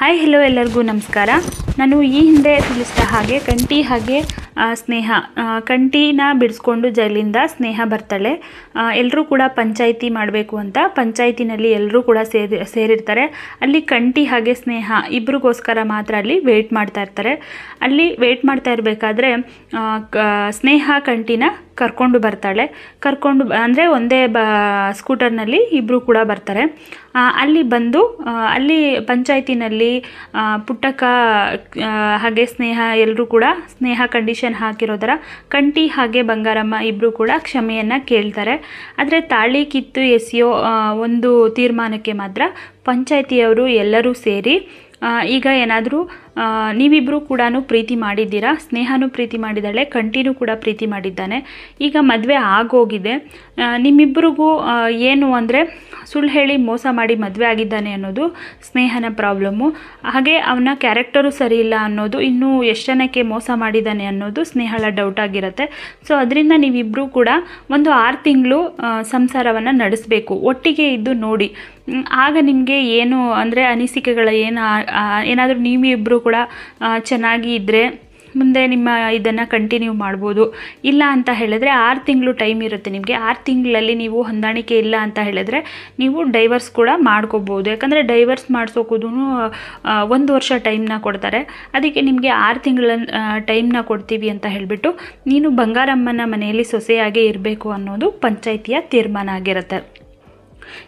hi hello ಎಲ್ಲರಿಗೂ ನಮಸ್ಕಾರ ನಾನು ಈ ಹಿಂದೆ ತಿಳಿಸಿದ ಹಾಗೆ ಕಂಟಿ ಹಾಗೆ ಸ್ನೇಹ ಕಂಠಿನ ಬಿಡಿಸ್ಕೊಂಡು ಜೈಲಿಂದ ಸ್ನೇಹ ಬರ್ತಾಳೆ ಎಲ್ಲರೂ ಕೂಡ ಪಂಚಾಯಿತಿ ಮಾಡಬೇಕು ಅಂತ ಪಂಚಾಯಿತಿನಲ್ಲಿ ಎಲ್ಲರೂ ಕೂಡ ಸೇರಿ ಸೇರಿರ್ತಾರೆ ಅಲ್ಲಿ ಕಂಟಿ ಹಾಗೆ ಸ್ನೇಹ ಇಬ್ರಿಗೋಸ್ಕರ ಮಾತ್ರ ಅಲ್ಲಿ ವೆಯ್ಟ್ ಮಾಡ್ತಾ ಇರ್ತಾರೆ ಅಲ್ಲಿ ವೆಯ್ಟ್ ಮಾಡ್ತಾ ಇರಬೇಕಾದ್ರೆ ಸ್ನೇಹ ಕಂಟಿನ ಕರ್ಕೊಂಡು ಬರ್ತಾಳೆ ಕರ್ಕೊಂಡು ಅಂದರೆ ಒಂದೇ ಬ ಸ್ಕೂಟರ್ನಲ್ಲಿ ಇಬ್ಬರು ಕೂಡ ಬರ್ತಾರೆ ಅಲ್ಲಿ ಬಂದು ಅಲ್ಲಿ ಪಂಚಾಯಿತಿನಲ್ಲಿ ಪುಟ್ಟಕ್ಕ ಹಾಗೆ ಸ್ನೇಹ ಎಲ್ಲರೂ ಕೂಡ ಸ್ನೇಹ ಕಂಡೀಷನ್ ಹಾಕಿರೋದರ ಕಂಟಿ ಹಾಗೆ ಬಂಗಾರಮ್ಮ ಇಬ್ಬರು ಕೂಡ ಕ್ಷಮೆಯನ್ನು ಕೇಳ್ತಾರೆ ಆದರೆ ತಾಳಿ ಕಿತ್ತು ಎಸೆಯೋ ಒಂದು ತೀರ್ಮಾನಕ್ಕೆ ಮಾತ್ರ ಪಂಚಾಯಿತಿಯವರು ಎಲ್ಲರೂ ಸೇರಿ ಈಗ ಏನಾದರೂ ನೀವಿಬ್ಬರೂ ಕೂಡ ಪ್ರೀತಿ ಮಾಡಿದ್ದೀರಾ ಸ್ನೇಹನೂ ಪ್ರೀತಿ ಮಾಡಿದ್ದಾಳೆ ಕಂಟಿನೂ ಕೂಡ ಪ್ರೀತಿ ಮಾಡಿದ್ದಾನೆ ಈಗ ಮದುವೆ ಆಗೋಗಿದೆ ನಿಮ್ಮಿಬ್ಬರಿಗೂ ಏನು ಅಂದರೆ ಸುಳ್ಳು ಹೇಳಿ ಮೋಸ ಮಾಡಿ ಮದುವೆ ಆಗಿದ್ದಾನೆ ಅನ್ನೋದು ಸ್ನೇಹನ ಪ್ರಾಬ್ಲಮ್ಮು ಹಾಗೆ ಅವನ ಕ್ಯಾರೆಕ್ಟರು ಸರಿ ಇಲ್ಲ ಅನ್ನೋದು ಇನ್ನೂ ಎಷ್ಟು ಜನಕ್ಕೆ ಮೋಸ ಮಾಡಿದ್ದಾನೆ ಅನ್ನೋದು ಸ್ನೇಹಳ ಡೌಟ್ ಆಗಿರುತ್ತೆ ಸೊ ಅದರಿಂದ ನೀವಿಬ್ಬರೂ ಕೂಡ ಒಂದು ಆರು ತಿಂಗಳು ಸಂಸಾರವನ್ನು ನಡೆಸಬೇಕು ಒಟ್ಟಿಗೆ ಇದ್ದು ನೋಡಿ ಆಗ ನಿಮಗೆ ಏನು ಅಂದರೆ ಅನಿಸಿಕೆಗಳ ಏನು ಏನಾದರೂ ನೀವಿಬ್ಬರು ಕೂಡ ಚೆನ್ನಾಗಿ ಇದ್ದರೆ ಮುಂದೆ ನಿಮ್ಮ ಇದನ್ನು ಕಂಟಿನ್ಯೂ ಮಾಡ್ಬೋದು ಇಲ್ಲ ಅಂತ ಹೇಳಿದ್ರೆ ಆರು ತಿಂಗಳು ಟೈಮ್ ಇರುತ್ತೆ ನಿಮಗೆ ಆರು ತಿಂಗಳಲ್ಲಿ ನೀವು ಹೊಂದಾಣಿಕೆ ಇಲ್ಲ ಅಂತ ಹೇಳಿದ್ರೆ ನೀವು ಡೈವರ್ಸ್ ಕೂಡ ಮಾಡ್ಕೋಬೋದು ಯಾಕಂದರೆ ಡೈವರ್ಸ್ ಮಾಡಿಸೋಕ್ಕೂ ಒಂದು ವರ್ಷ ಟೈಮ್ನ ಕೊಡ್ತಾರೆ ಅದಕ್ಕೆ ನಿಮಗೆ ಆರು ತಿಂಗಳ ಟೈಮ್ನ ಕೊಡ್ತೀವಿ ಅಂತ ಹೇಳಿಬಿಟ್ಟು ನೀನು ಬಂಗಾರಮ್ಮನ ಮನೆಯಲ್ಲಿ ಸೊಸೆಯಾಗೇ ಇರಬೇಕು ಅನ್ನೋದು ಪಂಚಾಯಿತಿಯ ತೀರ್ಮಾನ ಆಗಿರುತ್ತೆ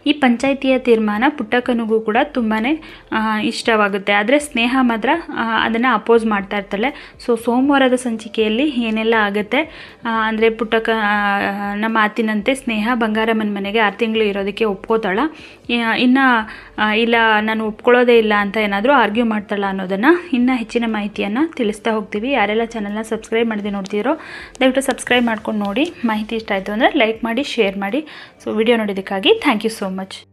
ಈ ಪಂಚಾಯಿತಿಯ ತೀರ್ಮಾನ ಪುಟ್ಟಕ್ಕನಿಗೂ ಕೂಡ ತುಂಬಾ ಇಷ್ಟವಾಗುತ್ತೆ ಆದರೆ ಸ್ನೇಹ ಮಾತ್ರ ಅದನ್ನು ಅಪೋಸ್ ಮಾಡ್ತಾ ಇರ್ತಾಳೆ ಸೊ ಸೋಮವಾರದ ಸಂಚಿಕೆಯಲ್ಲಿ ಏನೆಲ್ಲ ಆಗುತ್ತೆ ಅಂದರೆ ಪುಟ್ಟಕ್ಕ ನಮ್ಮ ಮಾತಿನಂತೆ ಸ್ನೇಹ ಬಂಗಾರಮ್ಮನ ಮನೆಗೆ ಆರು ತಿಂಗಳು ಇರೋದಕ್ಕೆ ಒಪ್ಕೋತಾಳ ಇನ್ನು ಇಲ್ಲ ನಾನು ಒಪ್ಕೊಳ್ಳೋದೇ ಇಲ್ಲ ಅಂತ ಏನಾದರೂ ಆರ್ಗ್ಯೂ ಮಾಡ್ತಾಳ ಅನ್ನೋದನ್ನು ಇನ್ನೂ ಹೆಚ್ಚಿನ ಮಾಹಿತಿಯನ್ನು ತಿಳಿಸ್ತಾ ಹೋಗ್ತೀವಿ ಯಾರೆಲ್ಲ ಚಾನಲ್ನ ಸಬ್ಸ್ಕ್ರೈಬ್ ಮಾಡಿದೆ ನೋಡ್ತೀರೋ ದಯವಿಟ್ಟು ಸಬ್ಸ್ಕ್ರೈಬ್ ಮಾಡ್ಕೊಂಡು ನೋಡಿ ಮಾಹಿತಿ ಇಷ್ಟ ಆಯಿತು ಅಂದರೆ ಲೈಕ್ ಮಾಡಿ ಶೇರ್ ಮಾಡಿ ಸೊ ವಿಡಿಯೋ ನೋಡೋದಕ್ಕಾಗಿ thank you you so much